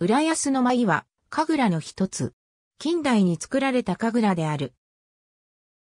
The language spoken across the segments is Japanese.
浦安の舞は、神楽の一つ。近代に作られた神楽である。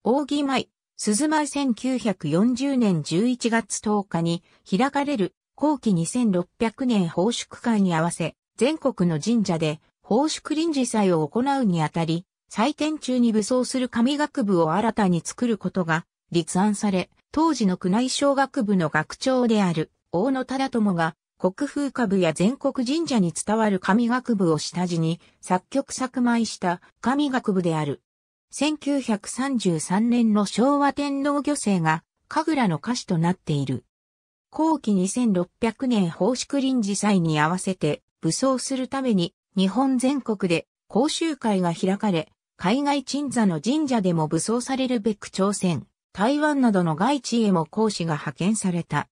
扇舞、鈴舞1940年11月10日に開かれる後期2600年奉祝会に合わせ、全国の神社で奉祝臨時祭を行うにあたり、祭典中に武装する神学部を新たに作ることが立案され、当時の宮内小学部の学長である大野忠友が国風歌舞や全国神社に伝わる神楽部を下地に作曲作舞した神楽部である。1933年の昭和天皇御制が神楽の歌詞となっている。後期2600年奉祝臨時祭に合わせて武装するために日本全国で講習会が開かれ、海外鎮座の神社でも武装されるべく朝鮮、台湾などの外地へも講師が派遣された。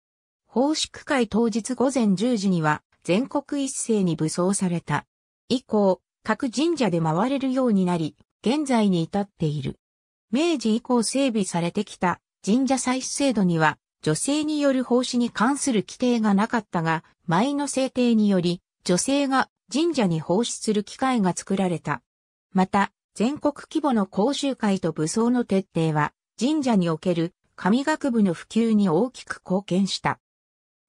奉祝会当日午前10時には全国一斉に武装された。以降、各神社で回れるようになり、現在に至っている。明治以降整備されてきた神社祭祀制度には、女性による奉仕に関する規定がなかったが、前の制定により、女性が神社に奉仕する機会が作られた。また、全国規模の講習会と武装の徹底は、神社における神学部の普及に大きく貢献した。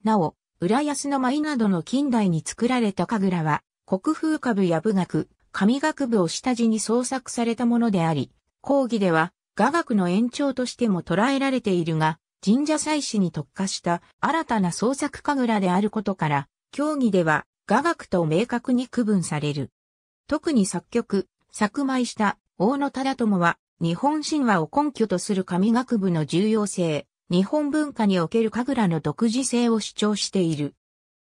なお、浦安の舞などの近代に作られた神楽は、国風株や武学、神学部を下地に創作されたものであり、講義では雅楽の延長としても捉えられているが、神社祭祀に特化した新たな創作神楽であることから、競技では雅楽と明確に区分される。特に作曲、作米した大野忠友は、日本神話を根拠とする神学部の重要性、日本文化における神楽の独自性を主張している。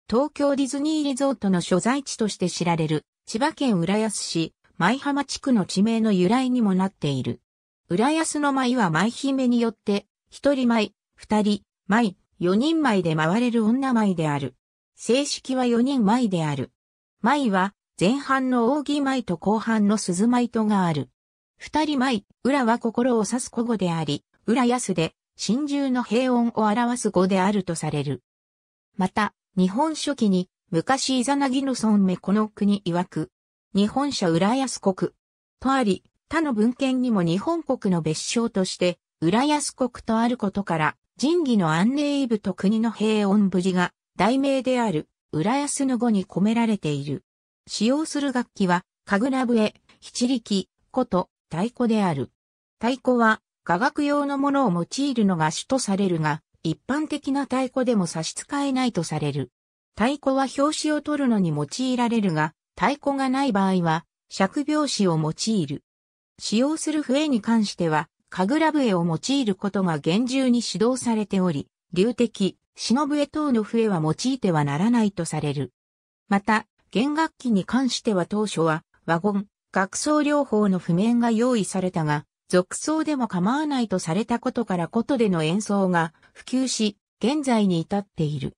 東京ディズニーリゾートの所在地として知られる千葉県浦安市舞浜地区の地名の由来にもなっている。浦安の舞は舞姫によって一人舞、二人舞、四人舞で回れる女舞である。正式は四人舞である。舞は前半の扇舞と後半の鈴舞とがある。二人舞、裏は心を指す古語であり、浦安で真珠の平穏を表す語であるとされる。また、日本書紀に、昔イザナギの村目この国曰く、日本社浦安国、とあり、他の文献にも日本国の別称として、浦安国とあることから、仁義の安寧イブと国の平穏無事が、題名である、浦安の語に込められている。使用する楽器は、神楽笛、七力、琴、太鼓である。太鼓は、雅学用のものを用いるのが主とされるが、一般的な太鼓でも差し支えないとされる。太鼓は表紙を取るのに用いられるが、太鼓がない場合は、尺拍子を用いる。使用する笛に関しては、神楽笛を用いることが厳重に指導されており、流的、忍笛等の笛は用いてはならないとされる。また、弦楽器に関しては当初は、和言、楽奏療法の譜面が用意されたが、俗奏でも構わないとされたことから琴での演奏が普及し、現在に至っている。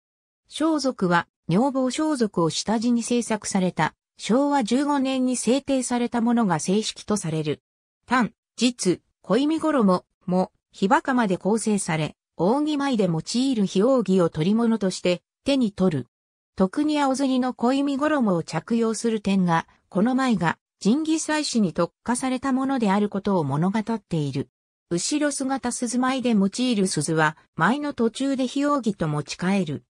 装束は、女房装束を下地に制作された、昭和15年に制定されたものが正式とされる。単、実、恋見衣も、火ばかまで構成され、扇舞で用いる火扇を取り物として手に取る。特に青ずりの恋見衣を着用する点が、この舞が神儀祭祀に特化されたものであることを物語っている。後ろ姿鈴舞で用いる鈴は、舞の途中で非扇儀と持ち帰る。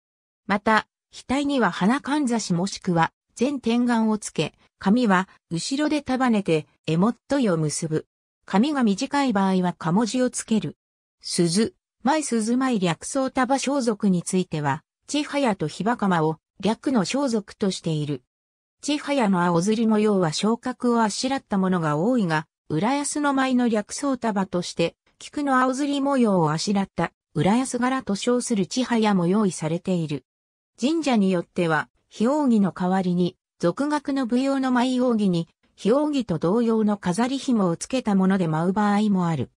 また、額には花かんざしもしくは、全天眼をつけ、髪は後ろで束ねて、えもっとよを結ぶ。髪が短い場合はかもじをつける。鈴、舞鈴舞略草束装束については、千早とひばかまを略の装束としている。千早の青ずり模様は昇格をあしらったものが多いが、浦安の舞の略草束として、菊の青ずり模様をあしらった、浦安柄と称する千早も用意されている。神社によっては、非扇の代わりに、俗学の舞用の舞扇に、非扇と同様の飾り紐をつけたもので舞う場合もある。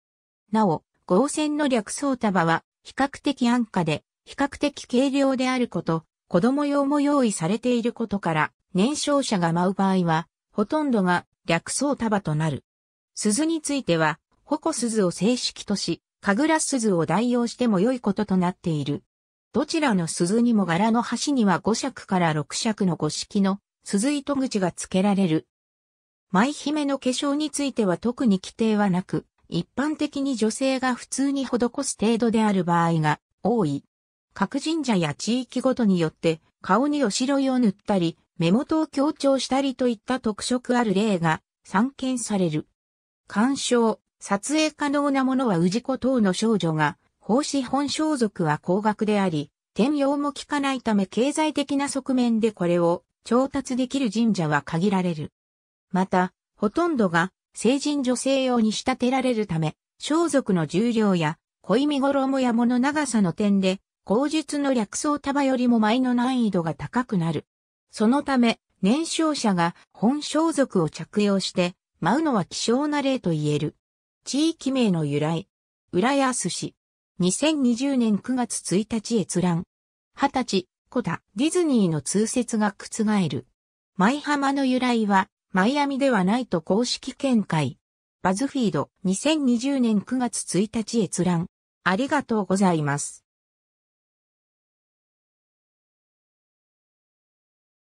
なお、合戦の略草束は、比較的安価で、比較的軽量であること、子供用も用意されていることから、燃焼者が舞う場合は、ほとんどが略装束となる。鈴については、矛鈴を正式とし、神楽鈴を代用しても良いこととなっている。どちらの鈴にも柄の端には5尺から6尺の五式の鈴糸口が付けられる。舞姫の化粧については特に規定はなく、一般的に女性が普通に施す程度である場合が多い。各神社や地域ごとによって顔におろいを塗ったり、目元を強調したりといった特色ある例が散見される。鑑賞、撮影可能なものは氏子等の少女が、法師本装束は高額であり、転用も効かないため経済的な側面でこれを調達できる神社は限られる。また、ほとんどが成人女性用に仕立てられるため、装束の重量や恋見衣やもの長さの点で、口述の略装束よりも前の難易度が高くなる。そのため、年少者が本装束を着用して舞うのは希少な例と言える。地域名の由来。浦安市。2020年9月1日閲覧。20歳、小田、ディズニーの通説が覆る。舞浜の由来は、マイアミではないと公式見解。バズフィード、2020年9月1日閲覧。ありがとうございます。